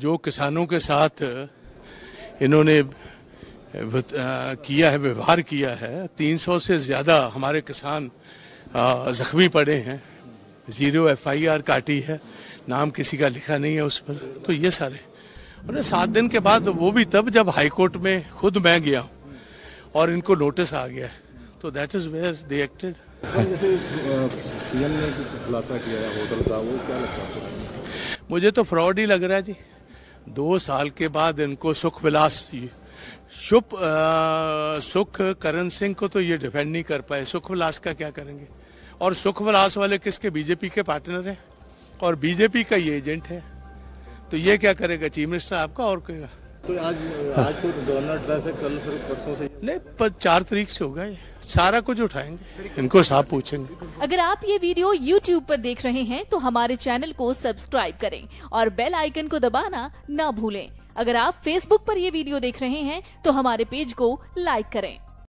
जो किसानों के साथ इन्होंने किया है व्यवहार किया है 300 से ज़्यादा हमारे किसान जख्मी पड़े हैं जीरो एफआईआर काटी है नाम किसी का लिखा नहीं है उस पर तो ये सारे और सात दिन के बाद वो भी तब जब हाईकोर्ट में खुद मैं गया हूँ और इनको नोटिस आ गया है तो that is where they acted CM ने खुलासा किया है होटल का वो क्या लगता है मुझे तो फ्रॉड ही लग रहा है जी दो साल के बाद इनको सुख विलास शुभ सुख करण सिंह को तो ये डिफेंड नहीं कर पाए सुख विलास का क्या करेंगे और सुख विलास वाले किसके बीजेपी के पार्टनर हैं और बीजेपी का ये एजेंट है तो ये क्या करेगा चीफ मिनिस्टर आपका और कहेगा तो आज आज तो गवर्नर ड्रेस है कल फिर परसों से नहीं पर चार तारीख से होगा ये सारा कुछ उठाएंगे इनको साफ पूछेंगे अगर आप ये वीडियो YouTube पर देख रहे हैं तो हमारे चैनल को सब्सक्राइब करें और बेल आइकन को दबाना ना भूलें अगर आप Facebook पर ये वीडियो देख रहे हैं तो हमारे पेज को लाइक करें